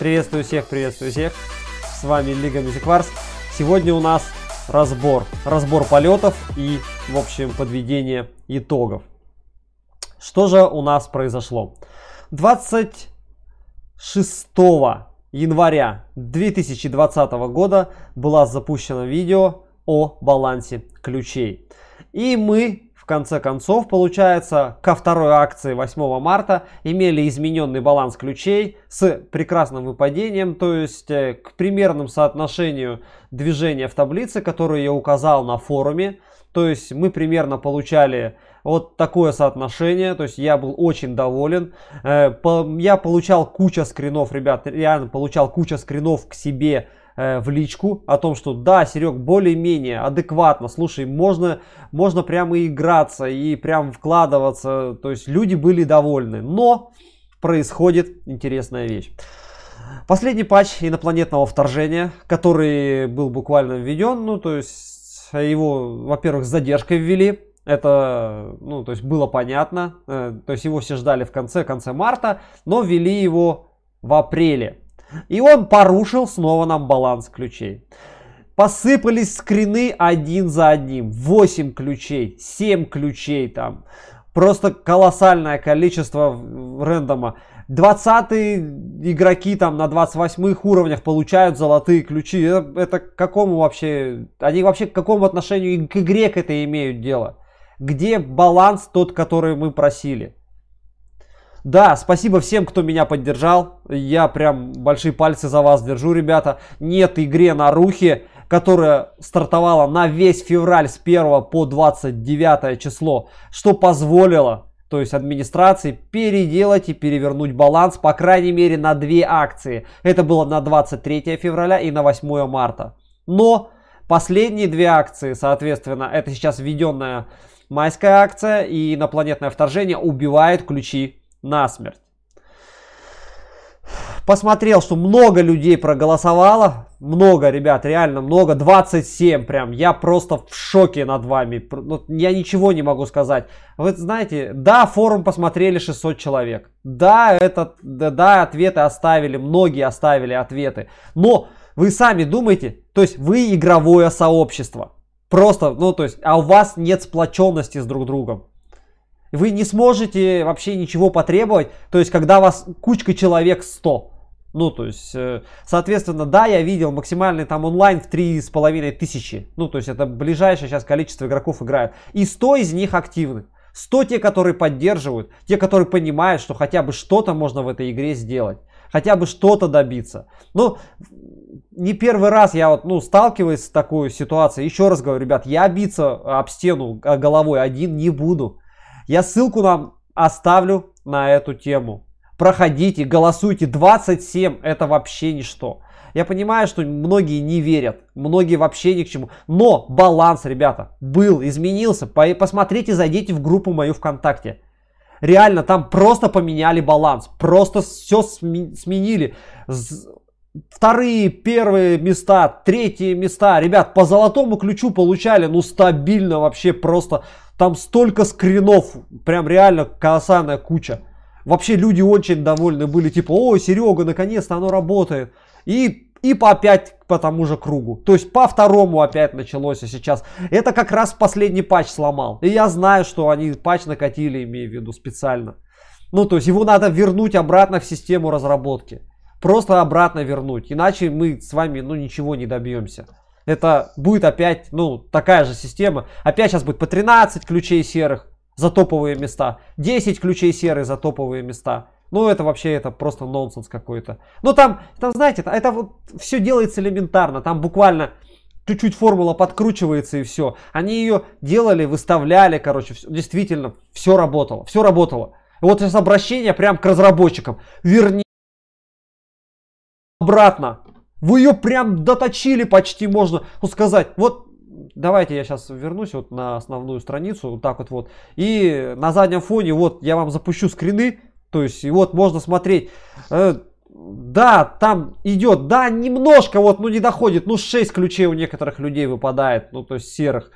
Приветствую всех, приветствую всех. С вами Лига Music Wars. Сегодня у нас разбор. Разбор полетов и, в общем, подведение итогов. Что же у нас произошло? 26 января 2020 года была запущено видео о балансе ключей. И мы конце концов, получается, ко второй акции 8 марта имели измененный баланс ключей с прекрасным выпадением, то есть э, к примерным соотношению движения в таблице, которую я указал на форуме. То есть мы примерно получали вот такое соотношение, то есть я был очень доволен. Э, я получал куча скринов, ребят, реально получал куча скринов к себе Э, в личку о том, что да, Серег, более-менее адекватно, слушай, можно, можно прямо играться и прям вкладываться, то есть люди были довольны, но происходит интересная вещь. Последний патч инопланетного вторжения, который был буквально введен, ну то есть его, во-первых, с задержкой ввели, это, ну, то есть было понятно, э, то есть его все ждали в конце, конце марта, но ввели его в апреле. И он порушил снова нам баланс ключей. Посыпались скрины один за одним. 8 ключей, 7 ключей там. Просто колоссальное количество рендома. 20 игроки там на 28 уровнях получают золотые ключи. Это, это к какому вообще... Они вообще к какому отношению к игре к это имеют дело? Где баланс тот, который мы просили? Да, спасибо всем, кто меня поддержал. Я прям большие пальцы за вас держу, ребята. Нет игре на рухе, которая стартовала на весь февраль с 1 по 29 число, что позволило то есть администрации, переделать и перевернуть баланс, по крайней мере, на две акции. Это было на 23 февраля и на 8 марта. Но последние две акции, соответственно, это сейчас введенная майская акция и инопланетное вторжение убивает ключи насмерть. Посмотрел, что много людей проголосовало. Много, ребят, реально много. 27 прям. Я просто в шоке над вами. Ну, я ничего не могу сказать. Вы знаете, да, форум посмотрели 600 человек. Да, этот, да, да, ответы оставили. Многие оставили ответы. Но вы сами думаете, то есть вы игровое сообщество. Просто, ну то есть, а у вас нет сплоченности с друг другом. Вы не сможете вообще ничего потребовать, то есть когда вас кучка человек 100. Ну, то есть, э, соответственно, да, я видел максимальный там онлайн в три с половиной тысячи. Ну, то есть, это ближайшее сейчас количество игроков играют. И 100 из них активны. 100 те, которые поддерживают, те, которые понимают, что хотя бы что-то можно в этой игре сделать. Хотя бы что-то добиться. Ну, не первый раз я вот, ну, сталкиваюсь с такой ситуацией. Еще раз говорю, ребят, я биться об стену головой один не буду. Я ссылку нам оставлю на эту тему. Проходите, голосуйте. 27 это вообще ничто. Я понимаю, что многие не верят, многие вообще ни к чему. Но баланс, ребята, был, изменился. Посмотрите, зайдите в группу мою ВКонтакте. Реально, там просто поменяли баланс, просто все сменили. Вторые, первые места, третьи места. Ребят, по золотому ключу получали, ну, стабильно вообще просто там столько скринов, прям реально колоссальная куча. Вообще люди очень довольны были, типа, о, Серега, наконец-то оно работает. И и по опять по тому же кругу. То есть по второму опять началось, а сейчас это как раз последний патч сломал. И я знаю, что они патч накатили, имею в виду, специально. Ну, то есть его надо вернуть обратно в систему разработки. Просто обратно вернуть. Иначе мы с вами, ну, ничего не добьемся это будет опять, ну, такая же система. Опять сейчас будет по 13 ключей серых за топовые места, 10 ключей серых за топовые места. Ну, это вообще, это просто нонсенс какой-то. Но ну, там, там знаете, это, это вот все делается элементарно. Там буквально чуть-чуть формула подкручивается и все. Они ее делали, выставляли, короче, все, действительно, все работало, все работало. И вот сейчас обращение прям к разработчикам. Верни обратно. Вы ее прям доточили почти, можно сказать. Вот давайте я сейчас вернусь вот на основную страницу, вот так вот вот. И на заднем фоне вот я вам запущу скрины, то есть и вот можно смотреть. Э, да, там идет, да, немножко вот, ну не доходит, ну 6 ключей у некоторых людей выпадает, ну то есть серых.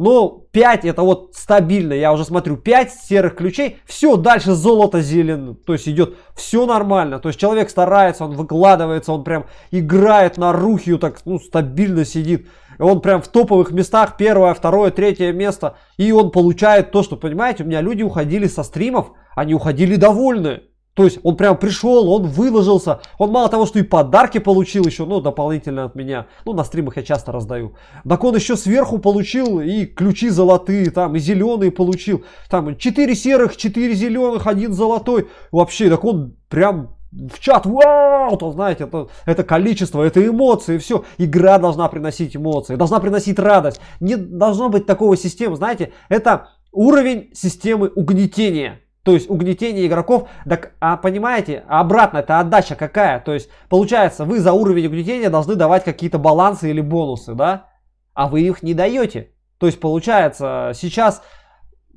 Но ну, 5 это вот стабильно, я уже смотрю, 5 серых ключей, все, дальше золото зелен, то есть идет все нормально, то есть человек старается, он выкладывается, он прям играет на рухию так, ну, стабильно сидит, и он прям в топовых местах, первое, второе, третье место, и он получает то, что, понимаете, у меня люди уходили со стримов, они уходили довольны, то есть он прям пришел, он выложился, он мало того, что и подарки получил еще, ну, дополнительно от меня, ну, на стримах я часто раздаю. Так он еще сверху получил и ключи золотые, там, и зеленые получил, там, четыре серых, четыре зеленых, один золотой. Вообще, так он прям в чат, вау, то знаете, это, это количество, это эмоции, все. Игра должна приносить эмоции, должна приносить радость. Не должно быть такого системы, знаете, это уровень системы угнетения. То есть угнетение игроков. Так, а понимаете, обратно это отдача какая? То есть получается, вы за уровень угнетения должны давать какие-то балансы или бонусы, да? А вы их не даете. То есть получается, сейчас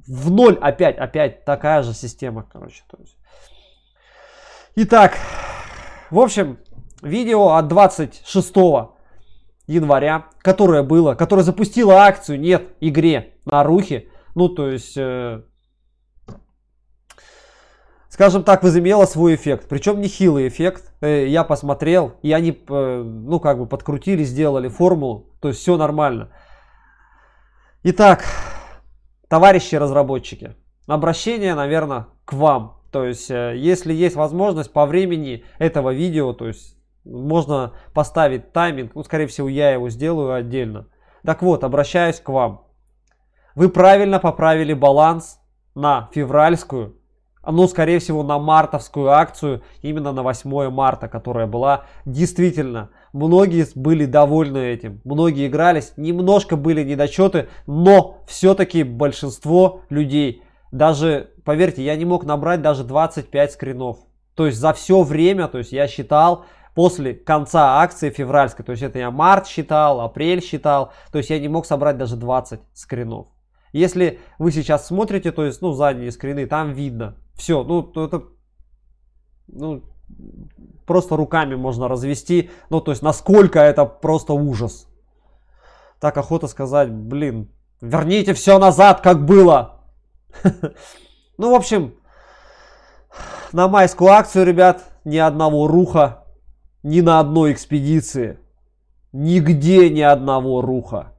в ноль опять, опять такая же система, короче. То есть. Итак, в общем, видео от 26 января, которое было, которое запустило акцию «Нет игре» на Рухе. Ну, то есть, э, скажем так, возымела свой эффект. Причем нехилый эффект. Э, я посмотрел, и они, э, ну, как бы подкрутили, сделали формулу. То есть все нормально. Итак, товарищи разработчики, обращение, наверное, к вам. То есть, э, если есть возможность по времени этого видео, то есть можно поставить тайминг, ну, скорее всего, я его сделаю отдельно. Так вот, обращаюсь к вам. Вы правильно поправили баланс на февральскую оно, ну, скорее всего, на мартовскую акцию, именно на 8 марта, которая была. Действительно, многие были довольны этим, многие игрались, немножко были недочеты, но все-таки большинство людей, даже, поверьте, я не мог набрать даже 25 скринов. То есть за все время, то есть я считал, после конца акции февральской, то есть это я март считал, апрель считал, то есть я не мог собрать даже 20 скринов. Если вы сейчас смотрите, то есть, ну, задние скрины, там видно, все, ну это ну, просто руками можно развести. Ну, то есть, насколько это просто ужас. Так охота сказать, блин, верните все назад, как было. Ну, в общем, на майскую акцию, ребят, ни одного руха, ни на одной экспедиции. Нигде ни одного руха.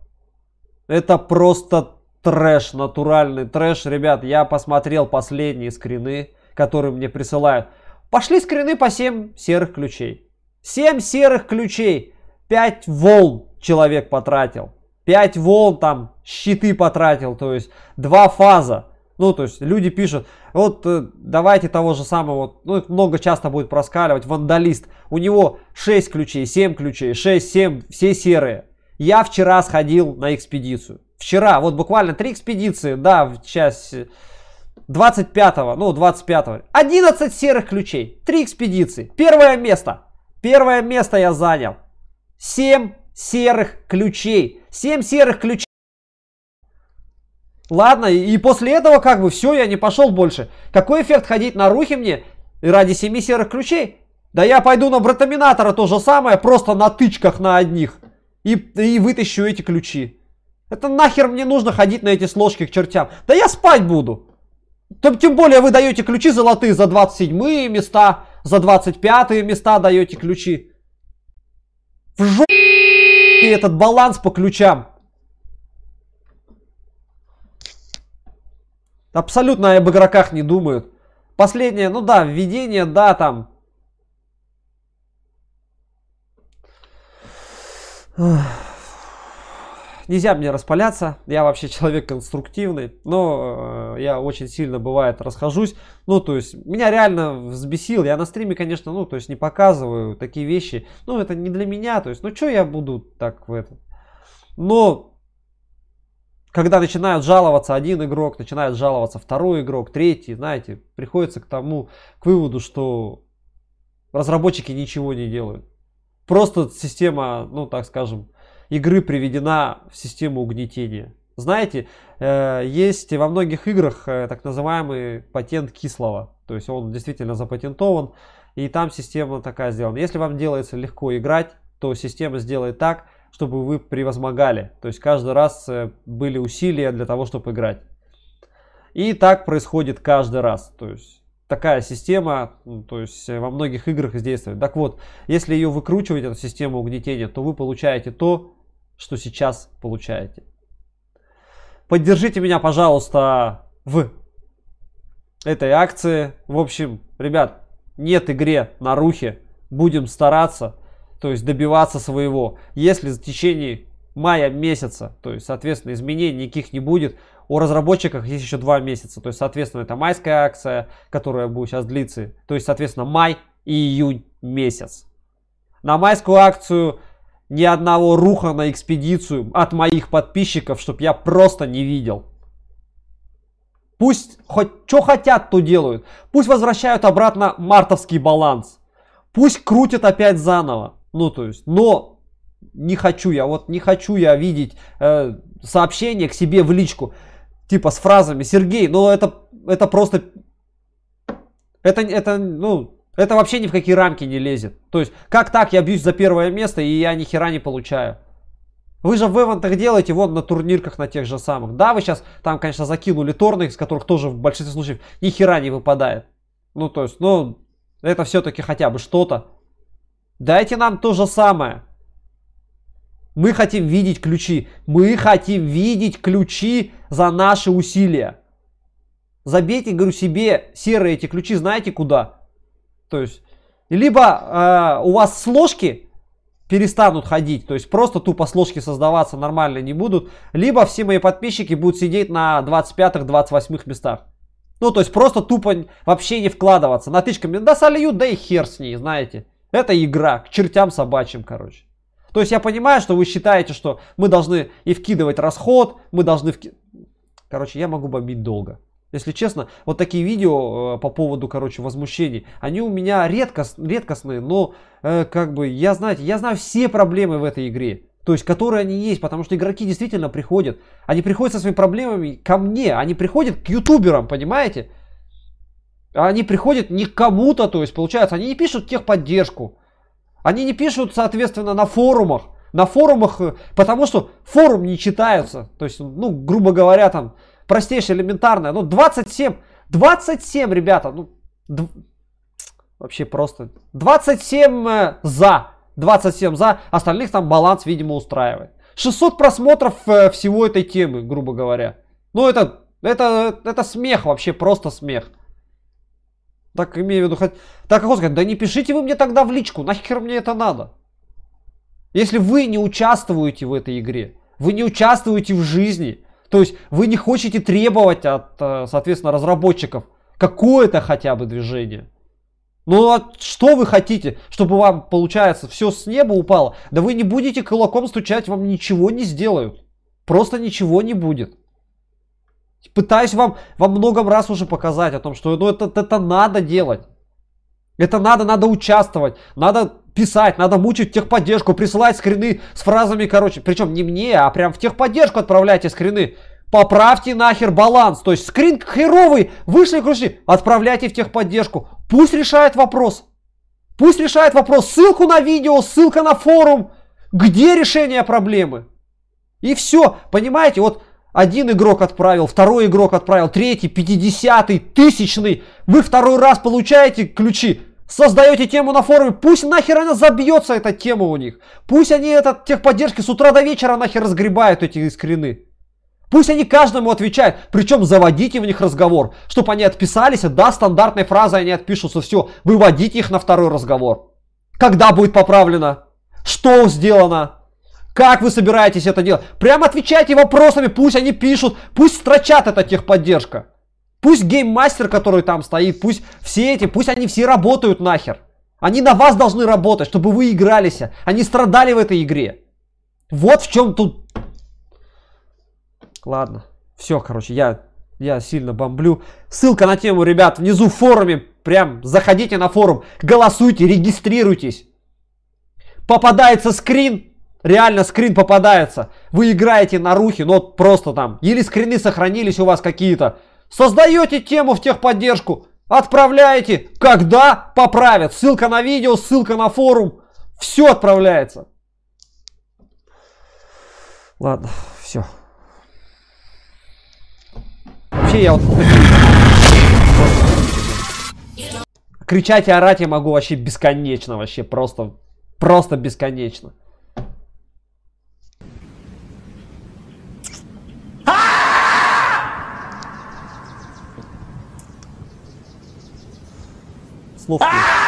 Это просто трэш, натуральный трэш. Ребят, я посмотрел последние скрины, которые мне присылают. Пошли скрины по 7 серых ключей. 7 серых ключей, 5 волн человек потратил. 5 волн там щиты потратил, то есть 2 фаза. Ну, то есть люди пишут, вот э, давайте того же самого, ну, много часто будет проскаливать, вандалист. У него 6 ключей, 7 ключей, 6, 7, все серые. Я вчера сходил на экспедицию вчера, вот буквально три экспедиции, да, в часть 25-го, ну 25-го, 11 серых ключей, три экспедиции, первое место, первое место я занял, 7 серых ключей, 7 серых ключей. Ладно, и после этого как бы все, я не пошел больше. Какой эффект ходить на рухи мне ради 7 серых ключей? Да я пойду на братоминатора то же самое, просто на тычках на одних. И, и вытащу эти ключи. Это нахер мне нужно ходить на эти сложки к чертям? Да я спать буду. Там тем более вы даете ключи золотые за 27 места, за 25 места даете ключи. В жопу этот баланс по ключам. Абсолютно об игроках не думают. Последнее, ну да, введение, да, там. Ugh нельзя мне распаляться, я вообще человек конструктивный, но э, я очень сильно, бывает, расхожусь. Ну, то есть, меня реально взбесил, я на стриме, конечно, ну, то есть, не показываю такие вещи, ну, это не для меня, то есть, ну, что я буду так в этом? Но когда начинают жаловаться один игрок, начинает жаловаться второй игрок, третий, знаете, приходится к тому, к выводу, что разработчики ничего не делают. Просто система, ну так скажем, игры приведена в систему угнетения. Знаете, э, есть во многих играх э, так называемый патент кислого. То есть он действительно запатентован, и там система такая сделана. Если вам делается легко играть, то система сделает так, чтобы вы превозмогали. То есть каждый раз э, были усилия для того, чтобы играть. И так происходит каждый раз. То есть такая система, ну, то есть во многих играх действует. Так вот, если ее выкручивать, эту систему угнетения, то вы получаете то, что сейчас получаете. Поддержите меня, пожалуйста, в этой акции. В общем, ребят, нет игре на рухе. Будем стараться, то есть добиваться своего. Если в течение мая месяца, то есть, соответственно, изменений никаких не будет. У разработчиков есть еще два месяца, то есть, соответственно, это майская акция, которая будет сейчас длиться, то есть, соответственно, май и июнь месяц. На майскую акцию ни одного руха на экспедицию от моих подписчиков, чтобы я просто не видел. Пусть хоть что хотят, то делают. Пусть возвращают обратно мартовский баланс. Пусть крутят опять заново. Ну, то есть, но не хочу я, вот не хочу я видеть э, сообщение к себе в личку, типа с фразами, Сергей, ну это, это просто, это, это, ну, это вообще ни в какие рамки не лезет. То есть, как так я бьюсь за первое место, и я ни хера не получаю? Вы же в эвентах делаете, вот на турнирках на тех же самых. Да, вы сейчас там, конечно, закинули торны, из которых тоже в большинстве случаев ни хера не выпадает. Ну, то есть, ну, это все-таки хотя бы что-то. Дайте нам то же самое. Мы хотим видеть ключи. Мы хотим видеть ключи за наши усилия. Забейте, говорю, себе серые эти ключи, знаете куда? То есть, либо э, у вас с ложки перестанут ходить, то есть просто тупо с ложки создаваться нормально не будут, либо все мои подписчики будут сидеть на 25-28 местах. Ну, то есть просто тупо вообще не вкладываться. Натычками, да сольют, да и хер с ней, знаете. Это игра, к чертям собачьим, короче. То есть я понимаю, что вы считаете, что мы должны и вкидывать расход, мы должны... Вки... Короче, я могу бомбить долго. Если честно, вот такие видео э, по поводу, короче, возмущений, они у меня редкост, редкостные, но э, как бы я, знаете, я знаю все проблемы в этой игре. То есть, которые они есть, потому что игроки действительно приходят. Они приходят со своими проблемами ко мне, они приходят к ютуберам, понимаете? Они приходят не к кому-то, то есть, получается, они не пишут техподдержку. Они не пишут, соответственно, на форумах. На форумах, э, потому что форум не читаются. То есть, ну, грубо говоря, там, простейшая элементарная, Ну, 27, 27, ребята, ну, дв... вообще просто. 27 э, за, 27 за, остальных там баланс, видимо, устраивает. 600 просмотров э, всего этой темы, грубо говоря. Ну, это, это, это смех вообще, просто смех. Так имею в виду, хоть... так он сказать, да не пишите вы мне тогда в личку, нахер мне это надо? Если вы не участвуете в этой игре, вы не участвуете в жизни, то есть вы не хотите требовать от, э, соответственно, разработчиков какое-то хотя бы движение. Ну а что вы хотите, чтобы вам, получается, все с неба упало? Да вы не будете кулаком стучать, вам ничего не сделают. Просто ничего не будет. Пытаюсь вам во многом раз уже показать о том, что ну, это, это надо делать. Это надо, надо участвовать, надо писать, надо мучить техподдержку, присылать скрины с фразами, короче, причем не мне, а прям в техподдержку отправляйте скрины. Поправьте нахер баланс. То есть скрин херовый, вышли кружки, отправляйте в техподдержку. Пусть решает вопрос. Пусть решает вопрос. Ссылку на видео, ссылка на форум. Где решение проблемы? И все. Понимаете, вот один игрок отправил, второй игрок отправил, третий, пятидесятый, тысячный. Вы второй раз получаете ключи создаете тему на форуме, пусть нахер она забьется, эта тема у них. Пусть они этот техподдержки с утра до вечера нахер разгребают эти скрины. Пусть они каждому отвечают, причем заводите в них разговор, чтобы они отписались, да, стандартной фразой они отпишутся, все, выводите их на второй разговор. Когда будет поправлено? Что сделано? Как вы собираетесь это делать? Прям отвечайте вопросами, пусть они пишут, пусть строчат это техподдержка. Пусть гейммастер, который там стоит, пусть все эти, пусть они все работают нахер. Они на вас должны работать, чтобы вы игрались, они страдали в этой игре. Вот в чем тут... Ладно, все, короче, я, я сильно бомблю. Ссылка на тему, ребят, внизу в форуме, прям заходите на форум, голосуйте, регистрируйтесь. Попадается скрин, реально скрин попадается. Вы играете на рухе, но просто там, или скрины сохранились у вас какие-то, Создаете тему в техподдержку, отправляете, когда поправят. Ссылка на видео, ссылка на форум. Все отправляется. Ладно, все. Вообще я вот... Кричать и орать я могу вообще бесконечно, вообще просто, просто бесконечно. Słówki.